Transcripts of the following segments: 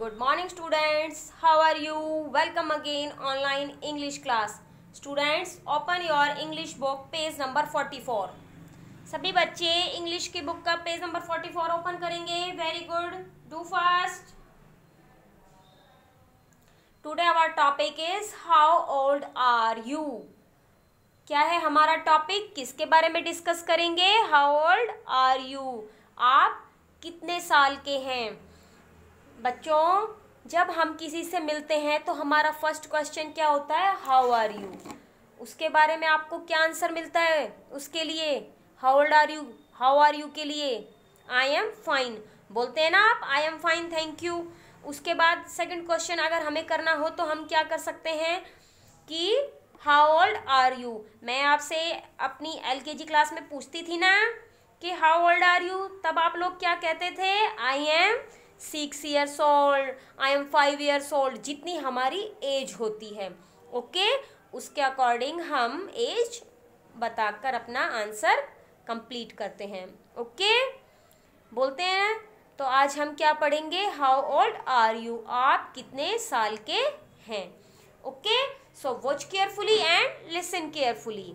Good morning students how are you welcome again online English class students open your English book page number forty four सभी बच्चे English की book का page number forty four open करेंगे very good do fast today our topic is how old are you क्या है हमारा topic किसके बारे में डिस्कस करेंगे हाउ ओल्ड आर यू आप कितने साल के हैं बच्चों जब हम किसी से मिलते हैं तो हमारा फर्स्ट क्वेश्चन क्या होता है हाउ आर यू उसके बारे में आपको क्या आंसर मिलता है उसके लिए how old are you how are you के लिए आई एम फाइन बोलते हैं ना आप I am fine thank you उसके बाद सेकंड क्वेश्चन अगर हमें करना हो तो हम क्या कर सकते हैं कि हाउ ओल्ड आर यू मैं आपसे अपनी जी क्लास में पूछती थी ना कि हाउ ओल्ड आर यू तब आप लोग क्या कहते थे I am six years old I am five years old जितनी हमारी एज होती है ओके उसके अकॉर्डिंग हम एज बताकर अपना आंसर कंप्लीट करते हैं ओके बोलते हैं तो आज हम क्या पढ़ेंगे हाउ ओल्ड आर यू आप कितने साल के हैं okay so watch carefully and listen carefully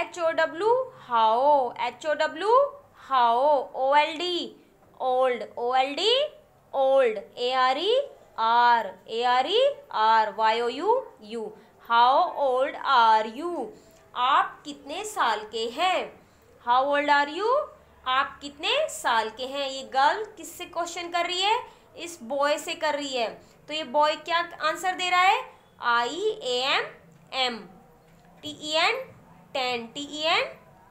H O W how H O W how O L D old O L D old A R E are A R E are Y O U you how old are you आप कितने साल के हैं how old are you आप कितने साल के हैं ये गर्ल किससे क्वेश्चन कर रही है इस बॉय से कर रही है तो ये बॉय क्या आंसर दे रहा है I A M am T E N ten T E N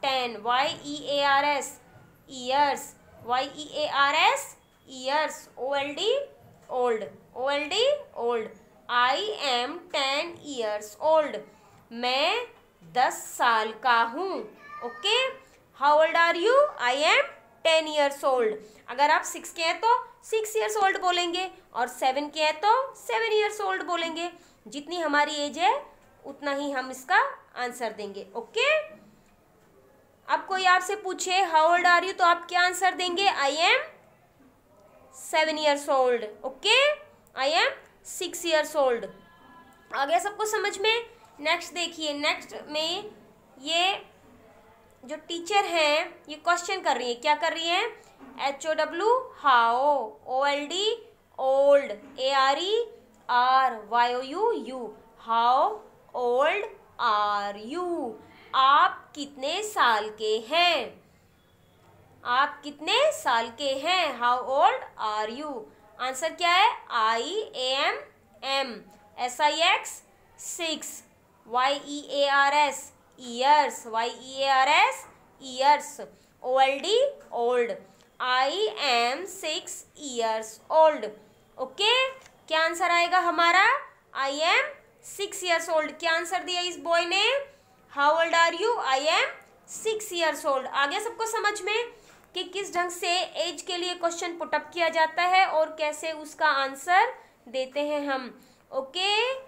ten Y E A R S years Y E A R S years O L D old O L D old I am ten years old मैं दस साल का हूँ okay how old are you I am ten years old अगर आप six के हैं तो सिक्स ईयर्स ओल्ड बोलेंगे और सेवन के हैं तो सेवन ईयर्स ओल्ड बोलेंगे जितनी हमारी एज है उतना ही हम इसका आंसर देंगे ओके okay? अब कोई आपसे पूछे हाउ ओल्ड आर यू तो आप क्या आंसर देंगे I am seven years old okay I am six years old आ गया सबको समझ में नेक्स्ट देखिए नेक्स्ट में ये जो टीचर हैं ये क्वेश्चन कर रही है क्या कर रही है H O W how O L D old A R E are Y O U you how old are you आप कितने साल के हैं आप कितने साल के हैं how old are you answer क्या है I am M S I X six Y E A R S years Y E A R S years O L D old I am six years old okay क्या answer आएगा हमारा I am six years old क्या answer दिया इस boy ने how old are you I am six years old आ गया सबको समझ में कि किस ढंग से एज के लिए क्वेश्चन पुटअप किया जाता है और कैसे उसका आंसर देते हैं हम ओके okay?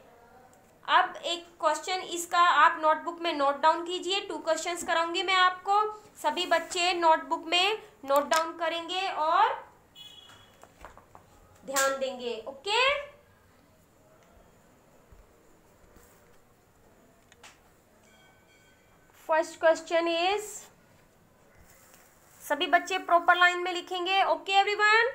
अब एक क्वेश्चन इसका आप नोटबुक में नोट डाउन कीजिए टू क्वेश्चंस कराऊंगी मैं आपको सभी बच्चे नोटबुक में नोट डाउन करेंगे और ध्यान देंगे okay okay? First question is सभी बच्चे प्रॉपर लाइन में लिखेंगे okay everyone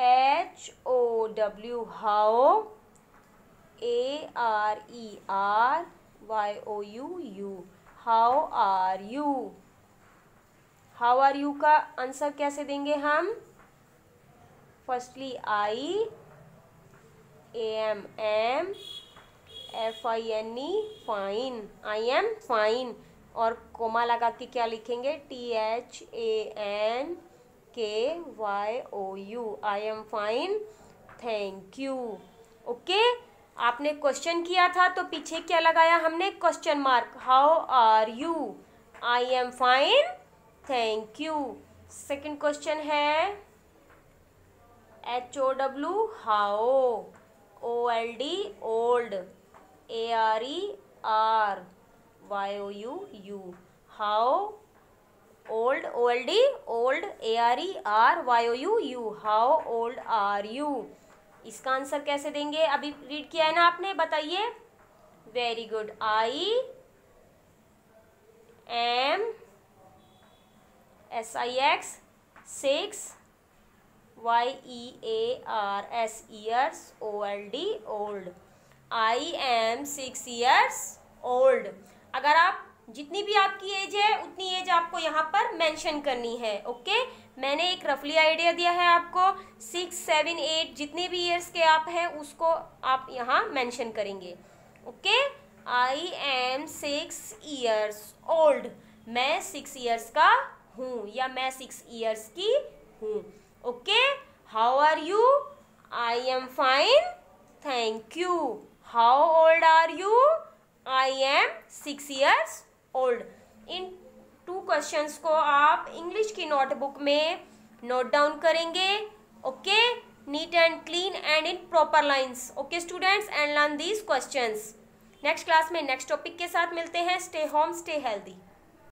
H O W how A R E are Y O U you how are you how are you का आंसर कैसे देंगे हम firstly I A M am F I N E fine I am fine और comma लगा के क्या लिखेंगे T H A N K Y O U I am fine thank you okay आपने क्वेश्चन किया था तो पीछे क्या लगाया हमने question mark how are you I am fine thank you second question है H O W how O L D old A R E are Y O U you how old O L D old A R E are Y O U you how old are you इसका answer कैसे देंगे अभी read किया है ना आपने बताइए very good I am S I X six Y E A R S years O L D old I am six years old अगर आप जितनी भी आपकी एज है उतनी एज आपको यहाँ पर मेंशन करनी है ओके मैंने एक रफली आइडिया दिया है आपको सिक्स सेवन एट जितने भी ईयर्स के आप हैं उसको आप यहाँ मेंशन करेंगे okay I am six years old मैं सिक्स ईयर्स का हूँ या मैं सिक्स ईयर्स की हूँ okay how are you I am fine thank you how old are you I am six years old इन टू क्वेश्चंस को आप इंग्लिश की नोटबुक में नोट डाउन करेंगे okay neat and clean and in proper lines okay students and learn these questions next class में next topic के साथ मिलते हैं स्टे होम स्टे हेल्दी